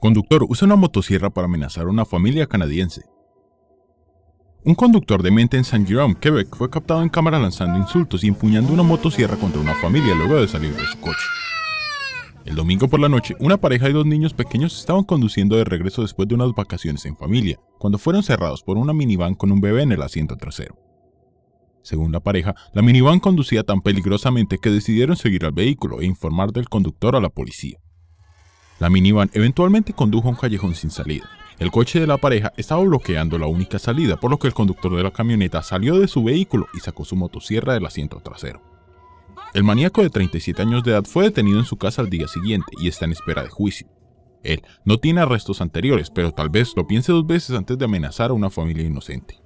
Conductor usa una motosierra para amenazar a una familia canadiense. Un conductor de mente en Saint Jerome, Quebec, fue captado en cámara lanzando insultos y empuñando una motosierra contra una familia luego de salir de su coche. El domingo por la noche, una pareja y dos niños pequeños estaban conduciendo de regreso después de unas vacaciones en familia, cuando fueron cerrados por una minivan con un bebé en el asiento trasero. Según la pareja, la minivan conducía tan peligrosamente que decidieron seguir al vehículo e informar del conductor a la policía. La minivan eventualmente condujo a un callejón sin salida. El coche de la pareja estaba bloqueando la única salida, por lo que el conductor de la camioneta salió de su vehículo y sacó su motosierra del asiento trasero. El maníaco de 37 años de edad fue detenido en su casa al día siguiente y está en espera de juicio. Él no tiene arrestos anteriores, pero tal vez lo piense dos veces antes de amenazar a una familia inocente.